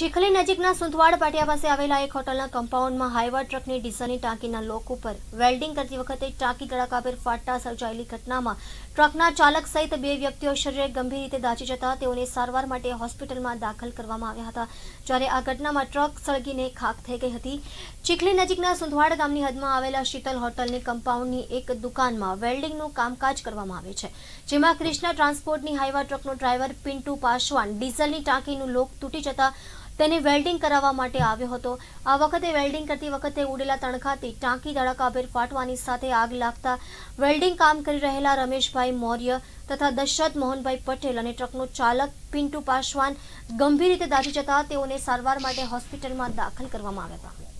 ચીખલી નજીકના સુંદવાડ પાટિયા પાસે આવેલા એક હોટલના કમ્પાઉન્ડમાં હાઈવા ટ્રકની ડીઝલની ટાંકીના લોક ઉપર વેલ્ડિંગ કરતી વખતે ટાંકી ગળાકાભેર ફાટા સર્જાયેલી ઘટનામાં ટ્રકના ચાલક સહિત બે વ્યક્તિઓ શરીરે ગંભીર રીતે દાઝી જતા તેઓને સારવાર માટે હોસ્પિટલમાં દાખલ કરવામાં આવ્યા હતા જ્યારે આ ઘટનામાં ટ્રક સળગીને ખાખ થઈ ગઈ હતી ચીખલી નજીકના સુંદવાડ ગામની હદમાં આવેલા શીતલ હોટલની કમ્પાઉન્ડની એક દુકાનમાં વેલ્ડિંગનું કામકાજ કરવામાં આવે છે જેમાં ક્રિષ્ના ટ્રાન્સપોર્ટની હાઈવા ટ્રકનો ડ્રાઈવર પિન્ટુ પાસવાન ડીઝલની ટાંકીનું લોક તૂટી જતા તેને વેલ્ડિંગ કરાવવા માટે આવ્યો હતો આ વખતે વેલ્ડિંગ કરતી વખતે ઉડેલા તણખાથી ટાંકી ધડાકાભેર ફાટવાની સાથે આગ લાગતા વેલ્ડિંગ કામ કરી રહેલા રમેશભાઈ મૌર્ય તથા દશરથ મોહનભાઈ પટેલ અને ટ્રકનો ચાલક પિન્ટુ પાસવાન ગંભીર રીતે દાઝી જતા તેઓને સારવાર માટે હોસ્પિટલમાં દાખલ કરવામાં આવ્યા હતા